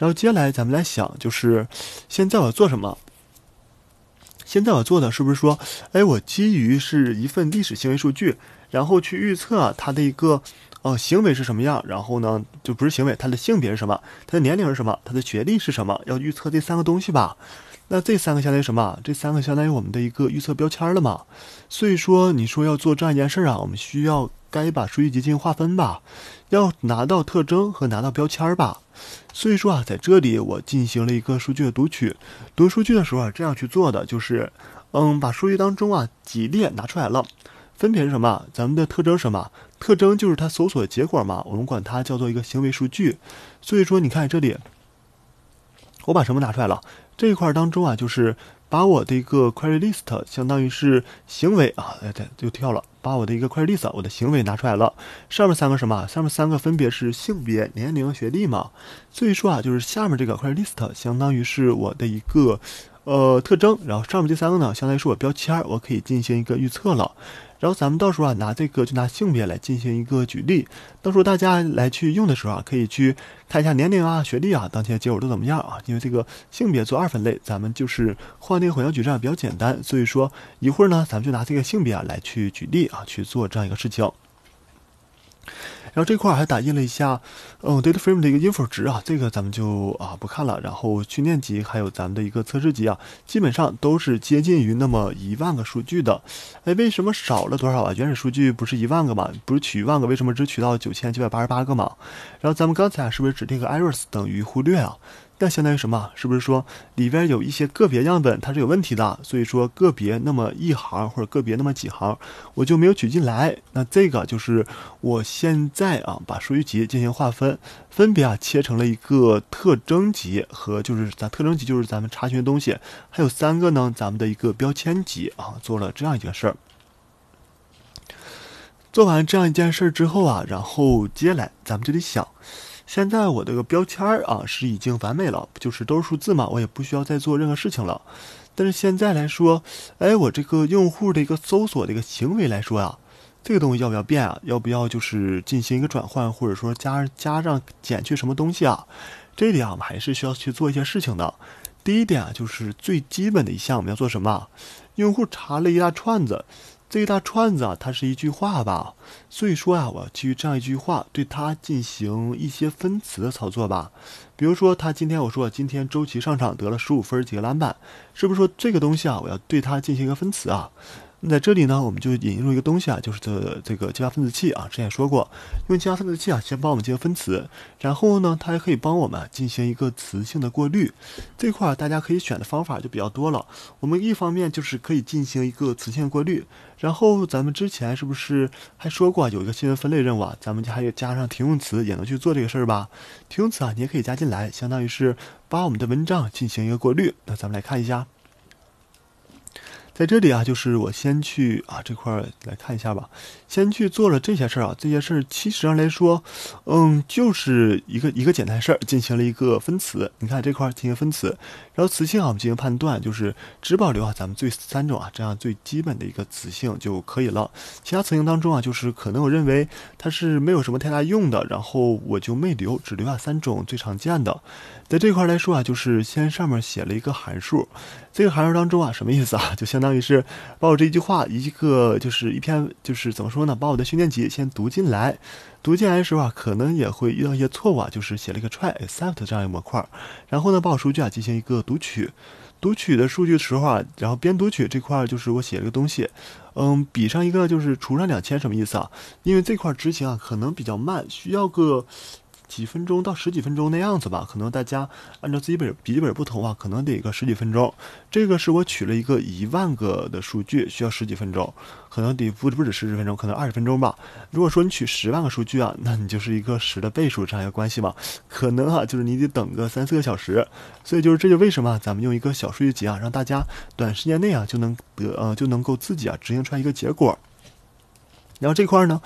然后接下来咱们来想，就是现在我要做什么？现在我做的是不是说，哎，我基于是一份历史行为数据，然后去预测他的一个呃行为是什么样？然后呢，就不是行为，他的性别是什么？他的年龄是什么？他的学历是什么？要预测这三个东西吧？那这三个相当于什么？这三个相当于我们的一个预测标签了嘛。所以说，你说要做这样一件事啊，我们需要该把数据集进行划分吧，要拿到特征和拿到标签吧。所以说啊，在这里我进行了一个数据的读取。读数据的时候啊，这样去做的就是，嗯，把数据当中啊几列拿出来了，分别是什么？咱们的特征什么？特征就是它搜索结果嘛，我们管它叫做一个行为数据。所以说，你看这里。我把什么拿出来了？这一块当中啊，就是把我的一个 query list 相当于是行为啊，对，就跳了，把我的一个 query list，我的行为拿出来了。上面三个什么？上面三个分别是性别、年龄、学历嘛？所以说啊，就是下面这个 query list 相当于是我的一个呃特征，然后上面这三个呢，相当于是我标签，我可以进行一个预测了。然后咱们到时候啊，拿这个就拿性别来进行一个举例。到时候大家来去用的时候啊，可以去看一下年龄啊、学历啊、当前结果都怎么样啊。因为这个性别做二分类，咱们就是换那个混淆矩阵比较简单，所以说一会儿呢，咱们就拿这个性别啊来去举例啊，去做这样一个事情。然后这块还打印了一下，嗯，data frame 的一个 info 值啊，这个咱们就啊不看了。然后训练集还有咱们的一个测试集啊，基本上都是接近于那么一万个数据的。哎，为什么少了多少啊？原始数据不是一万个嘛，不是取一万个，为什么只取到九千九百八十八个嘛？然后咱们刚才是不是指定个 errors 等于忽略啊？那相当于什么？是不是说里边有一些个别样本它是有问题的？所以说个别那么一行或者个别那么几行我就没有取进来。那这个就是我现在啊把数据集进行划分，分别啊切成了一个特征集和就是咱特征集就是咱们查询的东西，还有三个呢咱们的一个标签集啊做了这样一件事儿。做完这样一件事儿之后啊，然后接下来咱们就得想。现在我这个标签儿啊是已经完美了，就是都是数字嘛，我也不需要再做任何事情了。但是现在来说，哎，我这个用户的一个搜索的一个行为来说啊，这个东西要不要变啊？要不要就是进行一个转换，或者说加加上减去什么东西啊？这里点啊，我们还是需要去做一些事情的。第一点啊，就是最基本的一项，我们要做什么？用户查了一大串子。这一大串子啊，它是一句话吧，所以说啊，我要基于这样一句话，对它进行一些分词的操作吧。比如说，他今天我说今天周琦上场得了十五分几个篮板，是不是说这个东西啊，我要对它进行一个分词啊？那在这里呢，我们就引入一个东西啊，就是这这个激发分子器啊。之前说过，用激发分子器啊，先帮我们进行分词，然后呢，它还可以帮我们进行一个词性的过滤。这块大家可以选的方法就比较多了。我们一方面就是可以进行一个词性过滤，然后咱们之前是不是还说过有一个新闻分类任务啊？咱们就还有加上停用词，也能去做这个事儿吧？停用词啊，你也可以加进来，相当于是把我们的文章进行一个过滤。那咱们来看一下。在这里啊，就是我先去啊这块来看一下吧。先去做了这些事儿啊，这些事儿其实上来说，嗯，就是一个一个简单事儿，进行了一个分词。你看这块进行分词，然后词性啊，我们进行判断，就是只保留啊咱们最三种啊这样最基本的一个词性就可以了。其他词性当中啊，就是可能我认为它是没有什么太大用的，然后我就没留，只留下三种最常见的。在这块来说啊，就是先上面写了一个函数。这个函数当中啊，什么意思啊？就相当于是把我这一句话一个就是一篇就是怎么说呢？把我的训练集先读进来，读进来的时候啊，可能也会遇到一些错误啊，就是写了一个 try except 这样一个模块，然后呢，把我数据啊进行一个读取，读取的数据的时候啊，然后边读取这块就是我写了个东西，嗯，比上一个就是除上两千什么意思啊？因为这块执行啊可能比较慢，需要个。几分钟到十几分钟那样子吧，可能大家按照自己本笔记本不同啊，可能得个十几分钟。这个是我取了一个一万个的数据，需要十几分钟，可能得不不止十几分钟，可能二十分钟吧。如果说你取十万个数据啊，那你就是一个十的倍数这样一个关系嘛，可能哈就是你得等个三四个小时。所以就是这就为什么咱们用一个小数据集啊，让大家短时间内啊就能得呃就能够自己啊执行出来一个结果。然后这块呢。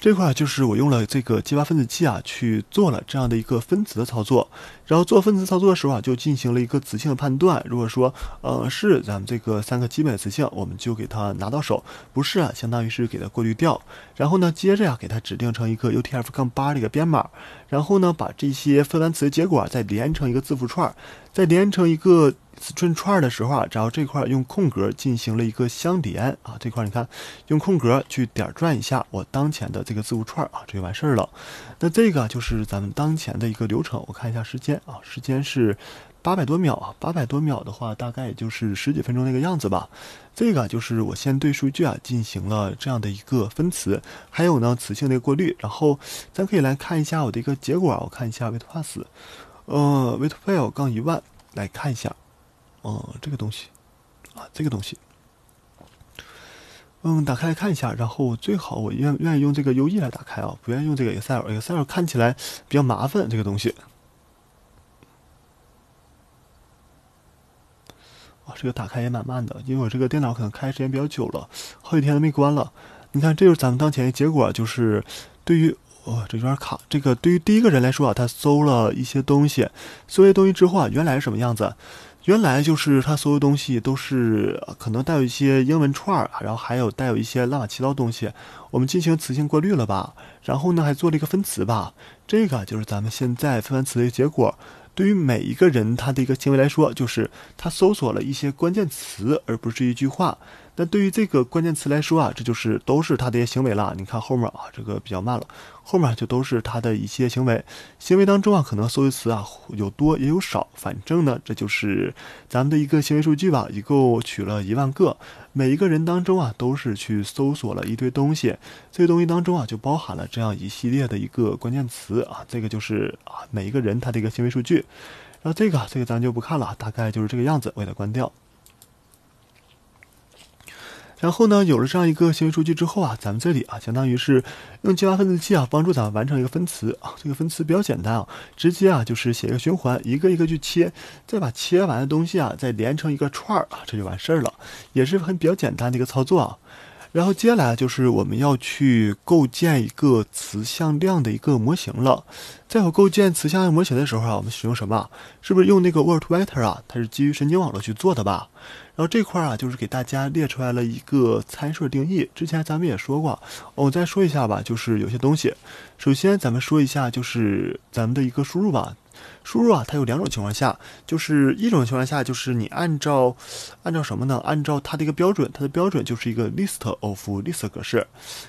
这块就是我用了这个激发分子器啊，去做了这样的一个分子的操作。然后做分词操作的时候啊，就进行了一个词性的判断。如果说，呃，是咱们这个三个基本词性，我们就给它拿到手；不是啊，相当于是给它过滤掉。然后呢，接着呀，给它指定成一个 UTF-8 这个编码。然后呢，把这些分完词结果再连成一个字符串。再连成一个字 g 串的时候啊，然后这块用空格进行了一个相连啊。这块你看，用空格去点转一下我当前的这个字符串啊，这就完事儿了。那这个就是咱们当前的一个流程。我看一下时间。啊，时间是八百多秒啊，八百多秒的话，大概也就是十几分钟那个样子吧。这个就是我先对数据啊进行了这样的一个分词，还有呢词性的过滤，然后咱可以来看一下我的一个结果啊。我看一下，wait pass，呃，wait fail 杠一万，来看一下，哦，这个东西啊，这个东西，嗯，打开来看一下，然后最好我愿愿意用这个 U E 来打开啊，不愿意用这个 Excel，Excel 看起来比较麻烦这个东西。这个打开也蛮慢的，因为我这个电脑可能开时间比较久了，好几天都没关了。你看，这就是咱们当前的结果，就是对于哦，这有点卡。这个对于第一个人来说啊，他搜了一些东西，搜一些东西之后啊，原来是什么样子？原来就是他所有东西都是可能带有一些英文串儿，然后还有带有一些乱七八糟东西。我们进行词性过滤了吧，然后呢还做了一个分词吧，这个就是咱们现在分完词的一个结果。对于每一个人，他的一个行为来说，就是他搜索了一些关键词，而不是一句话。那对于这个关键词来说啊，这就是都是他的一些行为了。你看后面啊，这个比较慢了，后面就都是他的一些行为。行为当中啊，可能搜词啊有多也有少，反正呢，这就是咱们的一个行为数据吧。一共取了一万个，每一个人当中啊，都是去搜索了一堆东西。这些东西当中啊，就包含了这样一系列的一个关键词啊。这个就是啊，每一个人他的一个行为数据。然后这个这个咱就不看了，大概就是这个样子。我给它关掉。然后呢，有了这样一个行为数据之后啊，咱们这里啊，相当于是用 Java 分子器啊，帮助咱们完成一个分词啊。这个分词比较简单啊，直接啊就是写一个循环，一个一个去切，再把切完的东西啊再连成一个串儿啊，这就完事儿了，也是很比较简单的一个操作啊。然后接下来就是我们要去构建一个词向量的一个模型了。在我构建词向量模型的时候啊，我们使用什么？是不是用那个 w o r d w r i t e r 啊？它是基于神经网络去做的吧？然后这块啊，就是给大家列出来了一个参数定义。之前咱们也说过，我再说一下吧。就是有些东西，首先咱们说一下，就是咱们的一个输入吧。输入啊，它有两种情况下，就是一种情况下就是你按照，按照什么呢？按照它的一个标准，它的标准就是一个 list of list 格式，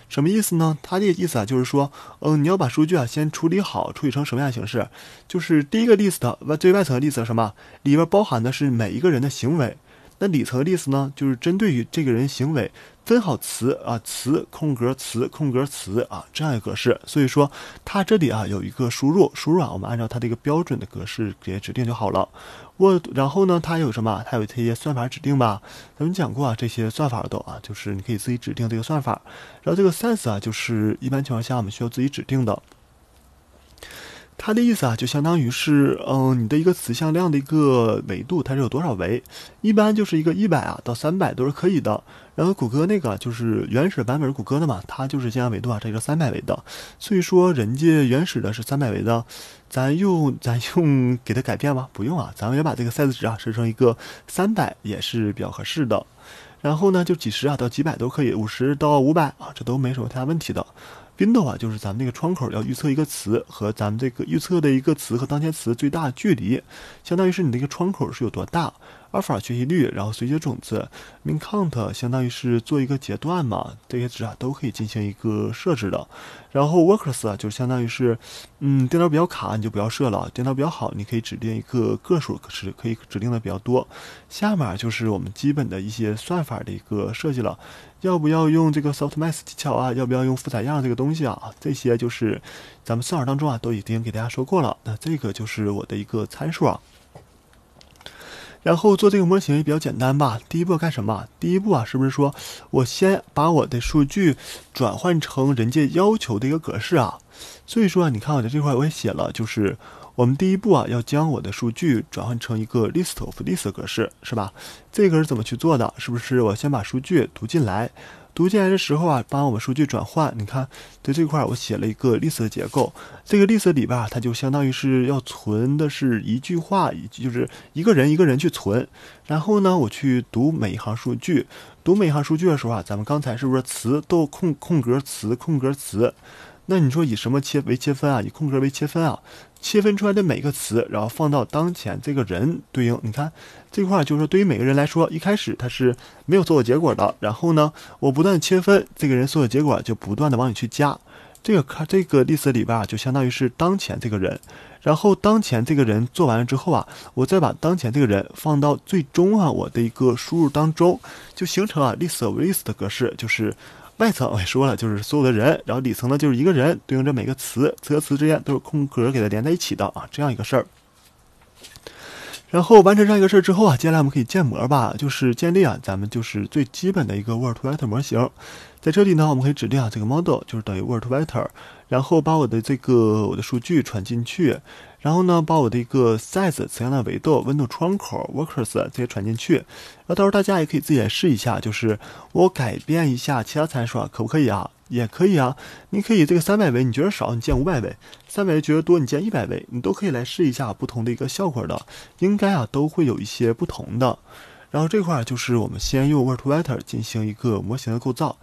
什么意思呢？它的意思啊，就是说，嗯，你要把数据啊先处理好，处理成什么样的形式？就是第一个 list 外最外层的 list 什么，里边包含的是每一个人的行为。那里层的意思呢，就是针对于这个人行为分好词啊，词空格词空格词啊这样一个格式。所以说，它这里啊有一个输入输入啊，我们按照它的一个标准的格式给指定就好了。我然后呢，它有什么？它有这些算法指定吧。咱们讲过啊，这些算法都啊，就是你可以自己指定这个算法。然后这个 Sense 啊，就是一般情况下我们需要自己指定的。它的意思啊，就相当于是，嗯，你的一个词向量的一个维度，它是有多少维？一般就是一个一百啊到三百都是可以的。然后谷歌那个就是原始版本是谷歌的嘛，它就是这样维度啊，它是三百维的。所以说人家原始的是三百维的，咱用 咱用给它改变吗？不用啊，咱们也把这个 size 值啊设成一个三百也是比较合适的。然后呢，就几十啊到几百都可以，五十到五百啊，这都没什么太大问题的。bin 的话，就是咱们这个窗口要预测一个词和咱们这个预测的一个词和当前词最大距离，相当于是你那个窗口是有多大。阿尔法学习率，然后随机种子，min count 相当于是做一个截断嘛，这些值啊都可以进行一个设置的。然后 workers 啊，就相当于是，嗯，电脑比较卡你就不要设了，电脑比较好你可以指定一个个数，可是可以指定的比较多。下面就是我们基本的一些算法的一个设计了，要不要用这个 soft m a x 技巧啊？要不要用负采样这个东西啊？这些就是咱们算法当中啊都已经给大家说过了。那这个就是我的一个参数啊。然后做这个模型也比较简单吧。第一步干什么？第一步啊，是不是说我先把我的数据转换成人家要求的一个格式啊？所以说啊，你看我的这块我也写了，就是我们第一步啊，要将我的数据转换成一个 list of list 格式，是吧？这个是怎么去做的？是不是我先把数据读进来？读进来的时候啊，帮我们数据转换。你看，在这块儿我写了一个 list 的结构，这个 list 里边它就相当于是要存的是一句话，就是一个人一个人去存。然后呢，我去读每一行数据，读每一行数据的时候啊，咱们刚才是不是词都空空格词空格词？那你说以什么切为切分啊？以空格为切分啊？切分出来的每个词，然后放到当前这个人对应。你看这块儿，就是说对于每个人来说，一开始他是没有搜索结果的。然后呢，我不断切分，这个人搜索结果就不断的往里去加。这个看这个例子里边啊，就相当于是当前这个人。然后当前这个人做完了之后啊，我再把当前这个人放到最终啊我的一个输入当中，就形成了 list of list 的格式，就是。外层我也说了，就是所有的人，然后里层呢就是一个人，对应着每个词，词和词之间都是空格给它连在一起的啊，这样一个事儿。然后完成上一个事儿之后啊，接下来我们可以建模吧，就是建立啊，咱们就是最基本的一个 Word to i t e r 模型。在这里呢，我们可以指定啊，这个 model 就是等于 Word to i t e r 然后把我的这个我的数据传进去，然后呢，把我的一个 size 怎样的维度、window 窗口、workers 这些传进去。那到时候大家也可以自己试一下，就是我改变一下其他参数啊，可不可以啊？也可以啊，你可以这个三百维你觉得少，你建五百维；三百维觉得多，你建一百维，你都可以来试一下不同的一个效果的，应该啊都会有一些不同的。然后这块儿就是我们先用 w o r d 2 v e r 进行一个模型的构造。